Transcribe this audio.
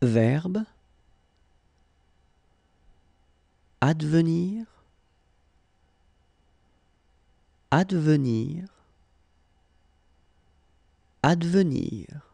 verbe, advenir, advenir, advenir.